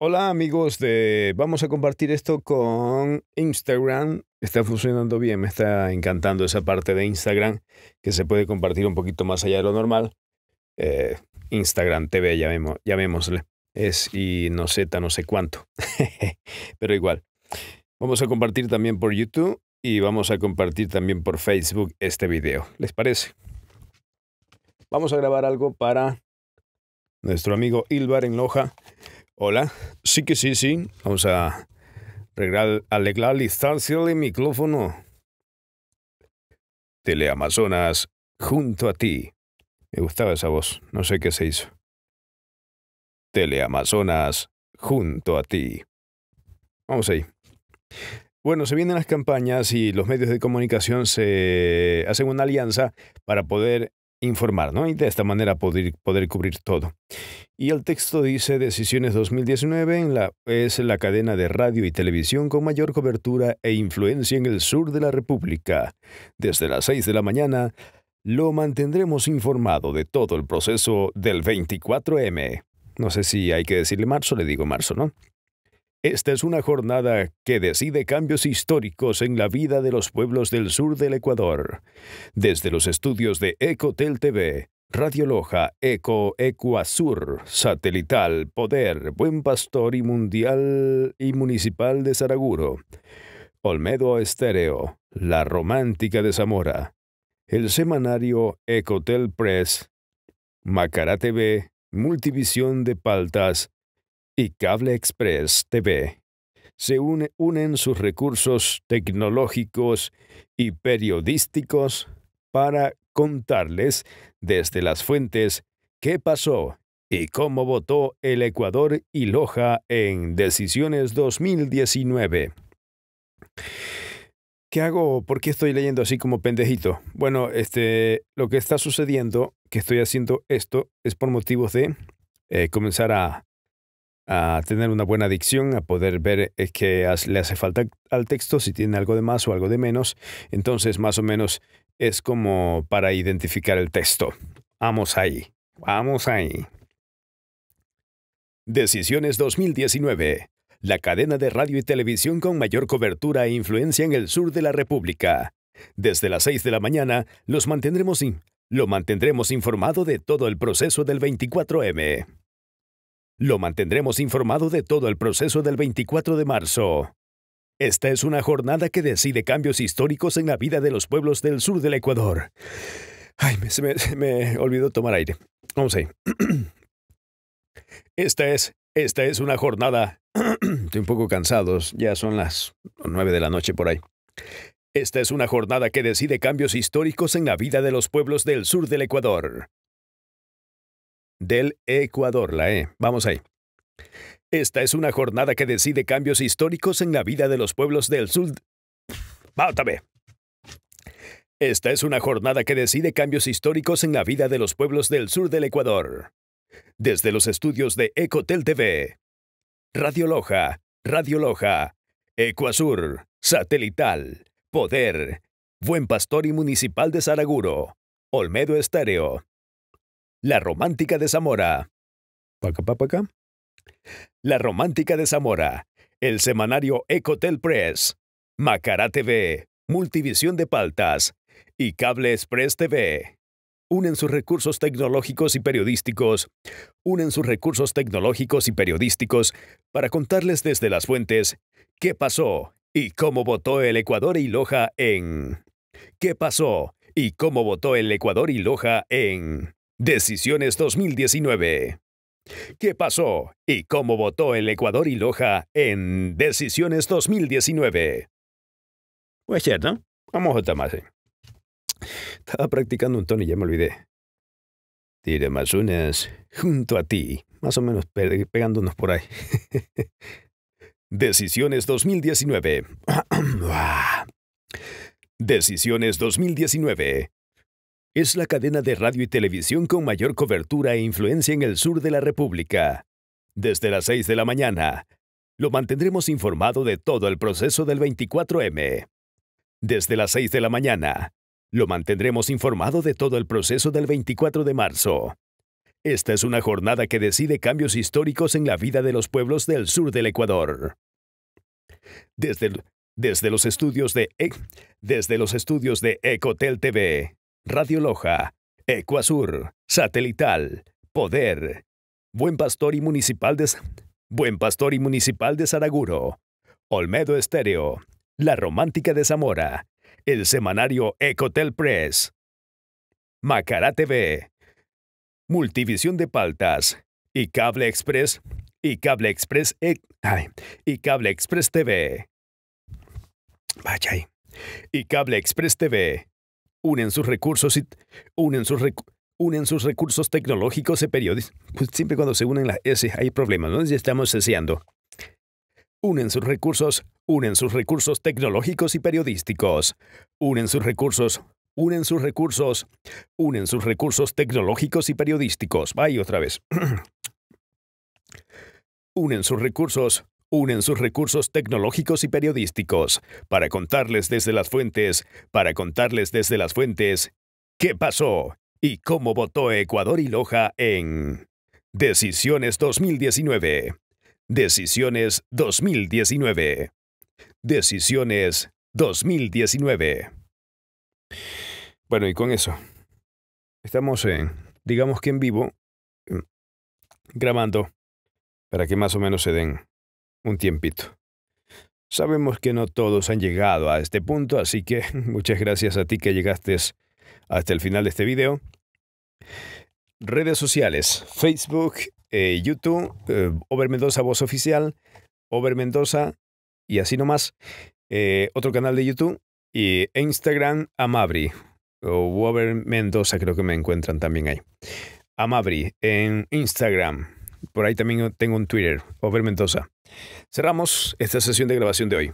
Hola amigos de vamos a compartir esto con Instagram. Está funcionando bien, me está encantando esa parte de Instagram que se puede compartir un poquito más allá de lo normal. Eh, Instagram TV, llamémosle. Es y no Z, no sé cuánto. Pero igual. Vamos a compartir también por YouTube y vamos a compartir también por Facebook este video. ¿Les parece? Vamos a grabar algo para nuestro amigo Ilvar en Loja. Hola, sí que sí, sí. Vamos a arreglar, la distancia micrófono. Teleamazonas, junto a ti. Me gustaba esa voz, no sé qué se hizo. Teleamazonas, junto a ti. Vamos ahí. Bueno, se vienen las campañas y los medios de comunicación se hacen una alianza para poder informar, ¿no? Y de esta manera poder, poder cubrir todo. Y el texto dice, Decisiones 2019 en la, es la cadena de radio y televisión con mayor cobertura e influencia en el sur de la República. Desde las 6 de la mañana lo mantendremos informado de todo el proceso del 24M. No sé si hay que decirle marzo, le digo marzo, ¿no? Esta es una jornada que decide cambios históricos en la vida de los pueblos del sur del Ecuador. Desde los estudios de Ecotel TV, Radio Loja, Eco, Ecuasur, Satelital, Poder, Buen Pastor y Mundial y Municipal de Saraguro. Olmedo Estéreo, La Romántica de Zamora. El semanario Ecotel Press, Macará TV, Multivisión de Paltas, y Cable Express TV se une, unen sus recursos tecnológicos y periodísticos para contarles desde las fuentes qué pasó y cómo votó el Ecuador y Loja en Decisiones 2019. ¿Qué hago? ¿Por qué estoy leyendo así como pendejito? Bueno, este, lo que está sucediendo, que estoy haciendo esto, es por motivos de eh, comenzar a, a tener una buena adicción, a poder ver eh, qué le hace falta al texto, si tiene algo de más o algo de menos. Entonces, más o menos es como para identificar el texto. Vamos ahí, vamos ahí. Decisiones 2019. La cadena de radio y televisión con mayor cobertura e influencia en el sur de la República. Desde las 6 de la mañana los mantendremos, lo mantendremos informado de todo el proceso del 24M. Lo mantendremos informado de todo el proceso del 24 de marzo. Esta es una jornada que decide cambios históricos en la vida de los pueblos del sur del Ecuador. Ay, me, me, olvidó tomar aire. Vamos ahí. Esta es, esta es una jornada. Estoy un poco cansado, ya son las nueve de la noche por ahí. Esta es una jornada que decide cambios históricos en la vida de los pueblos del sur del Ecuador del Ecuador, la E. Vamos ahí. Esta es una jornada que decide cambios históricos en la vida de los pueblos del sur. Esta es una jornada que decide cambios históricos en la vida de los pueblos del sur del Ecuador. Desde los estudios de Ecotel TV, Radio Loja, Radio Loja, Ecuasur, Satelital, Poder, Buen Pastor y Municipal de Saraguro, Olmedo Estéreo, la Romántica de Zamora. La Romántica de Zamora. El semanario Ecotel Press. Macará TV. Multivisión de Paltas. Y Cable Express TV. Unen sus recursos tecnológicos y periodísticos. Unen sus recursos tecnológicos y periodísticos para contarles desde las fuentes qué pasó y cómo votó el Ecuador y Loja en. ¿Qué pasó? ¿Y cómo votó el Ecuador y Loja en Decisiones 2019. ¿Qué pasó y cómo votó el Ecuador y Loja en Decisiones 2019? Pues cierto, vamos otra más. Eh. Estaba practicando un tono y ya me olvidé. Tire más unas junto a ti, más o menos pegándonos por ahí. Decisiones 2019. Decisiones 2019 es la cadena de radio y televisión con mayor cobertura e influencia en el sur de la República. Desde las 6 de la mañana, lo mantendremos informado de todo el proceso del 24M. Desde las 6 de la mañana, lo mantendremos informado de todo el proceso del 24 de marzo. Esta es una jornada que decide cambios históricos en la vida de los pueblos del sur del Ecuador. Desde, los estudios de, e, desde los estudios de Ecotel TV, Radio Loja, Ecuasur, Satelital, Poder, Buen Pastor y Municipal de Buen Pastor y Municipal de Saraguro, Olmedo Estéreo, La Romántica de Zamora, el semanario Ecotel Press, Macará TV, Multivisión de Paltas y Cable Express y Cable Express e, y Cable Express TV. Vaya. Y Cable Express TV unen sus recursos y unen sus unen sus recursos tecnológicos y periodísticos. Pues, siempre cuando se unen las S hay problemas, ¿no? Ya estamos deseando. Unen sus recursos, unen sus recursos tecnológicos y periodísticos. Unen sus recursos, unen sus recursos, unen sus recursos tecnológicos y periodísticos. Ahí otra vez. unen sus recursos, unen sus recursos tecnológicos y periodísticos para contarles desde las fuentes, para contarles desde las fuentes qué pasó y cómo votó Ecuador y Loja en Decisiones 2019. Decisiones 2019. Decisiones 2019. Bueno, y con eso, estamos en, digamos que en vivo, mm, grabando, para que más o menos se den un tiempito. Sabemos que no todos han llegado a este punto, así que muchas gracias a ti que llegaste hasta el final de este video. Redes sociales, Facebook, eh, YouTube, eh, Over Mendoza Voz Oficial, Over Mendoza y así nomás. Eh, otro canal de YouTube y Instagram Amabri o Over Mendoza creo que me encuentran también ahí. Amabri en Instagram. Por ahí también tengo un Twitter, Over Mendoza. Cerramos esta sesión de grabación de hoy.